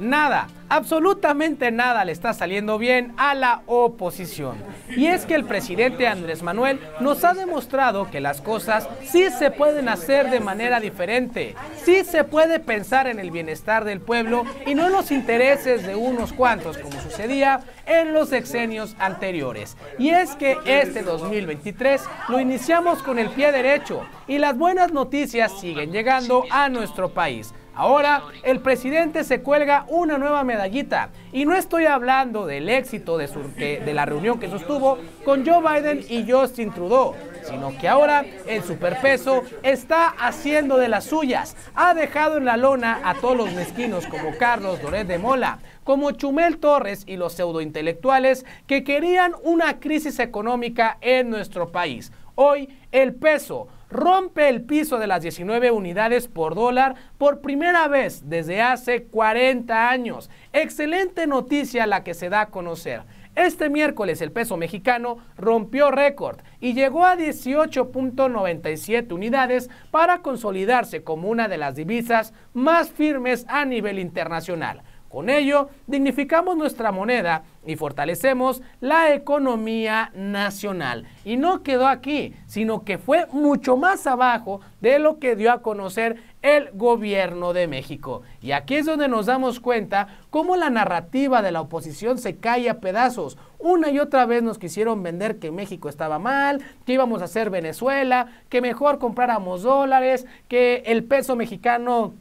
nada, absolutamente nada le está saliendo bien a la oposición. Y es que el presidente Andrés Manuel nos ha demostrado que las cosas sí se pueden hacer de manera diferente, sí se puede pensar en el bienestar del pueblo y no en los intereses de unos cuantos como sucedía en los sexenios anteriores. Y es que este 2023 lo iniciamos con el pie derecho y las buenas noticias siguen llegando a nuestro país. Ahora, el presidente se cuelga una nueva medallita. Y no estoy hablando del éxito de, la reunión que sostuvo con Joe Biden y Justin Trudeau, sino que ahora el superpeso está haciendo de las suyas. Ha dejado en la lona a todos los mezquinos como Carlos Doret de Mola, como Chumel Torres y los pseudointelectuales que querían una crisis económica en nuestro país. Hoy, el peso rompe el piso de las 19 unidades por dólar por primera vez desde hace 40 años. Excelente noticia la que se da a conocer. Este miércoles el peso mexicano rompió récord y llegó a 18.97 unidades para consolidarse como una de las divisas más firmes a nivel internacional. Con ello, dignificamos nuestra moneda y fortalecemos la economía nacional. Y no quedó aquí, sino que fue mucho más abajo de lo que dio a conocer el gobierno de México. Y aquí es donde nos damos cuenta cómo la narrativa de la oposición se cae a pedazos. Una y otra vez nos quisieron vender que México estaba mal, que íbamos a ser Venezuela, que mejor compráramos dólares, que el peso mexicano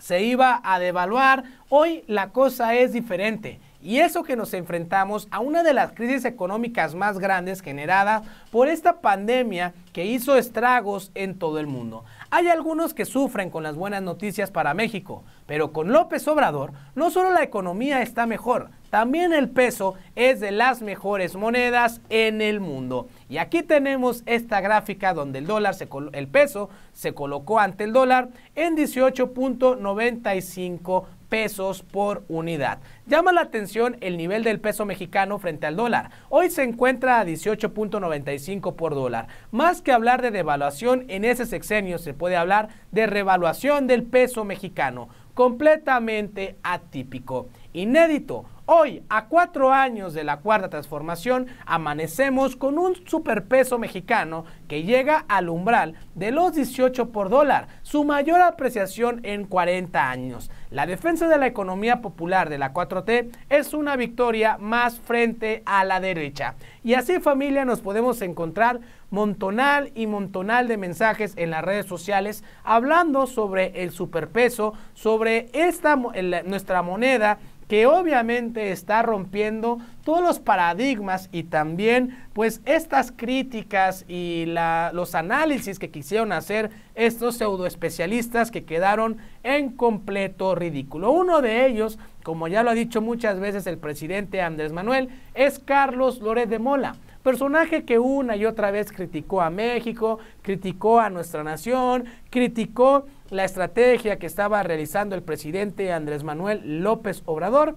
se iba a devaluar. Hoy la cosa es diferente. Y eso que nos enfrentamos a una de las crisis económicas más grandes generada por esta pandemia que hizo estragos en todo el mundo. Hay algunos que sufren con las buenas noticias para México, pero con López Obrador no solo la economía está mejor, también el peso es de las mejores monedas en el mundo. Y aquí tenemos esta gráfica donde el dólar el peso se colocó ante el dólar en 18.95 pesos por unidad. Llama la atención el nivel del peso mexicano frente al dólar. Hoy se encuentra a 18.95 por dólar. Más que hablar de devaluación, en ese sexenio se puede hablar de revaluación del peso mexicano. Completamente atípico, inédito. Hoy, a cuatro años de la cuarta transformación, amanecemos con un superpeso mexicano que llega al umbral de los 18 por dólar, su mayor apreciación en 40 años. La defensa de la economía popular de la 4T es una victoria más frente a la derecha. Y así familia nos podemos encontrar montonal y montonal de mensajes en las redes sociales hablando sobre el superpeso, sobre esta, nuestra moneda que obviamente está rompiendo todos los paradigmas y también pues estas críticas y los análisis que quisieron hacer estos pseudoespecialistas que quedaron en completo ridículo. Uno de ellos, como ya lo ha dicho muchas veces el presidente Andrés Manuel, es Carlos Loret de Mola. Personaje que una y otra vez criticó a México, criticó a nuestra nación, criticó la estrategia que estaba realizando el presidente Andrés Manuel López Obrador.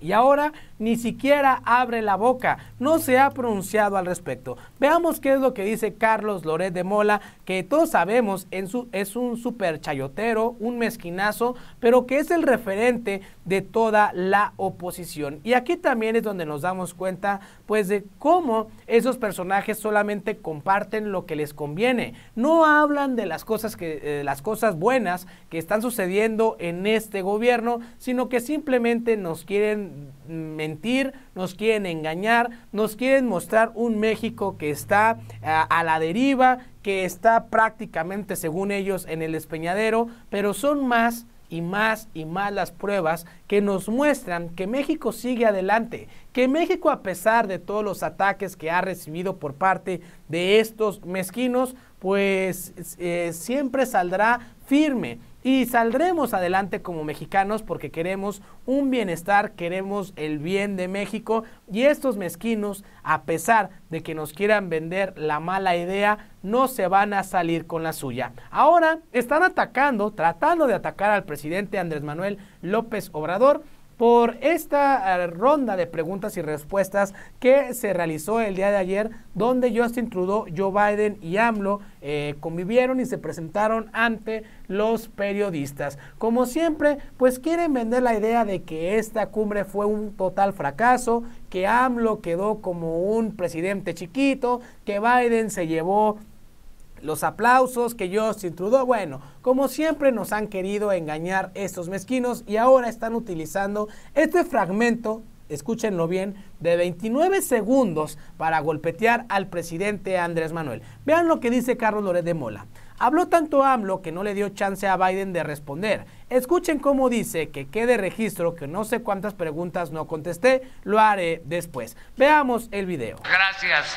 Y ahora ni siquiera abre la boca, no se ha pronunciado al respecto. Veamos qué es lo que dice Carlos Loret de Mola, que todos sabemos es un super chayotero, un mezquinazo, pero que es el referente de toda la oposición. Y aquí también es donde nos damos cuenta, pues, de cómo esos personajes solamente comparten lo que les conviene, no hablan de las cosas que eh, las cosas buenas que están sucediendo en este gobierno, sino que simplemente nos quieren mentir, nos quieren engañar, nos quieren mostrar un México que está eh, a, la deriva, que está prácticamente, según ellos, en el espeñadero pero son más y más y más las pruebas que nos muestran que México sigue adelante, que México a pesar de todos los ataques que ha recibido por parte de estos mezquinos, pues eh, siempre saldrá firme y saldremos adelante como mexicanos porque queremos un bienestar, queremos el bien de México y estos mezquinos, a pesar de que nos quieran vender la mala idea, no se van a salir con la suya. Ahora están atacando, tratando de atacar al presidente Andrés Manuel López Obrador por esta eh, ronda de preguntas y respuestas que se realizó el día de ayer, donde Justin Trudeau, Joe Biden y AMLO eh, convivieron y se presentaron ante los periodistas. Como siempre, pues quieren vender la idea de que esta cumbre fue un total fracaso, que AMLO quedó como un presidente chiquito, que Biden se llevó los aplausos que Justin Trudeau, bueno, como siempre nos han querido engañar estos mezquinos y ahora están utilizando este fragmento, escúchenlo bien, de 29 segundos para golpetear al presidente Andrés Manuel. Vean lo que dice Carlos Loret de Mola. Habló tanto AMLO que no le dio chance a Biden de responder. Escuchen cómo dice que quede registro que no sé cuántas preguntas no contesté, lo haré después. Veamos el video. Gracias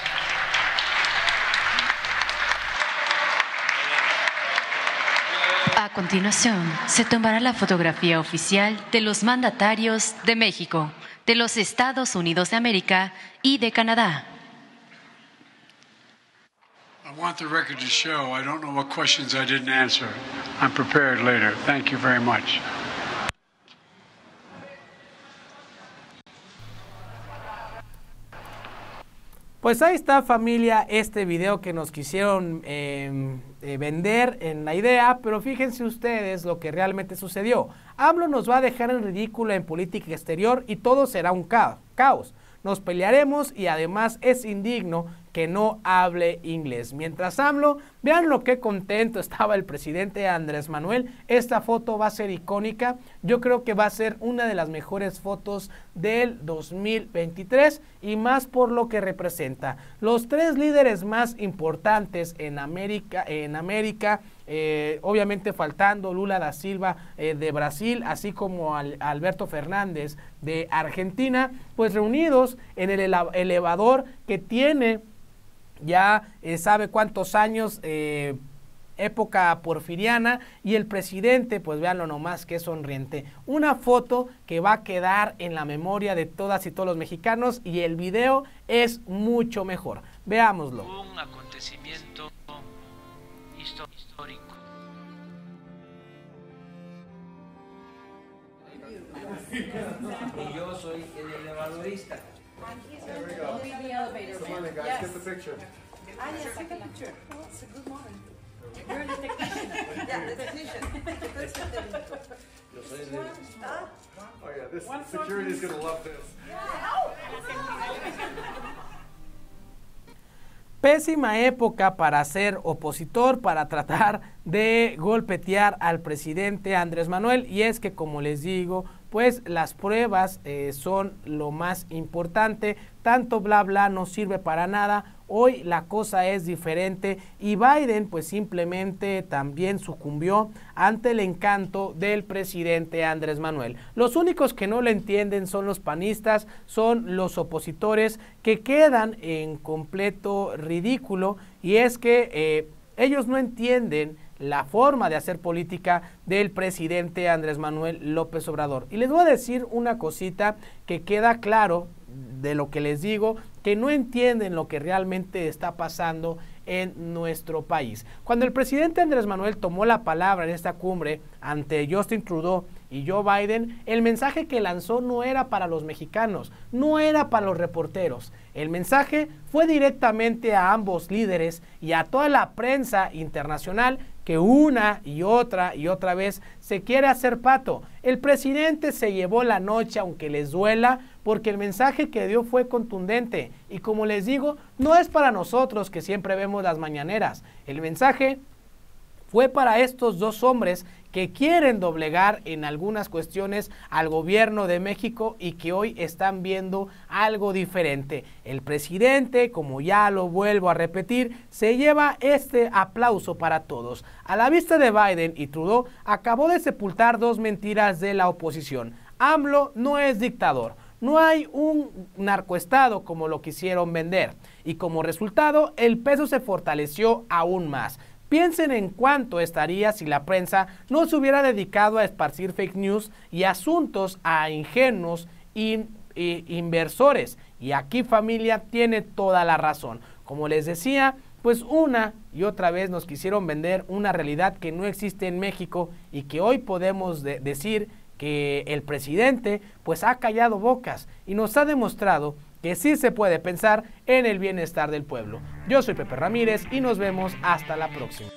A continuación, se tomará la fotografía oficial de los mandatarios de México, de los Estados Unidos de América y de Canadá. I want the record to show I don't know what questions I didn't answer. I'm prepared later. Thank you very much. Pues ahí está familia este video que nos quisieron em, eh, vender en la idea, pero fíjense ustedes lo que realmente sucedió. AMLO nos va a dejar en ridículo en política exterior y todo será un caos nos pelearemos y además es indigno que no hable inglés. Mientras hablo, vean lo que contento estaba el presidente Andrés Manuel. Esta foto va a ser icónica. Yo creo que va a ser una de las mejores fotos del 2023 y más por lo que representa. Los tres líderes más importantes en América, en América eh, obviamente faltando Lula da Silva eh, de Brasil, así como Alberto Fernández de Argentina, pues reunidos en el elevador que tiene ya eh, sabe cuántos años época porfiriana y el presidente, pues véanlo nomás que sonriente. Una foto que va a quedar en la memoria de todas y todos los mexicanos y el video es mucho mejor. Veámoslo. Un acontecimiento yo soy el elevadorista. Oh, ah. oh, Pésima época para ser opositor, para tratar de golpetear al presidente Andrés Manuel. Y es que, como les digo, pues las pruebas eh, son lo más importante. Tanto bla bla no sirve para nada. Hoy la cosa es diferente y Biden pues simplemente también sucumbió ante el encanto del presidente Andrés Manuel. Los únicos que no lo entienden son los panistas, son los opositores que quedan en completo ridículo y es que eh, ellos no entienden la forma de hacer política del presidente Andrés Manuel López Obrador. Y les voy a decir una cosita que queda claro de lo que les digo, que no entienden lo que realmente está pasando en nuestro país. Cuando el presidente Andrés Manuel tomó la palabra en esta cumbre ante Justin Trudeau y Joe Biden, el mensaje que lanzó no era para los mexicanos, no era para los reporteros. El mensaje fue directamente a ambos líderes y a toda la prensa internacional que una y otra y otra vez se quiere hacer pato. El presidente se llevó la noche, aunque les duela, porque el mensaje que dio fue contundente. Y como les digo, no es para nosotros que siempre vemos las mañaneras. El mensaje fue para estos dos hombres que quieren doblegar en algunas cuestiones al gobierno de México y que hoy están viendo algo diferente. El presidente, como ya lo vuelvo a repetir, se lleva este aplauso para todos. A la vista de Biden y Trudeau, acabó de sepultar dos mentiras de la oposición. AMLO no es dictador. No hay un narcoestado como lo quisieron vender y como resultado el peso se fortaleció aún más. Piensen en cuánto estaría si la prensa no se hubiera dedicado a esparcir fake news y asuntos a ingenuos e inversores. Y aquí familia tiene toda la razón. Como les decía, pues una y otra vez nos quisieron vender una realidad que no existe en México y que hoy podemos decir que el presidente pues ha callado bocas y nos ha demostrado que sí se puede pensar en el bienestar del pueblo. Yo soy Pepe Ramírez y nos vemos hasta la próxima.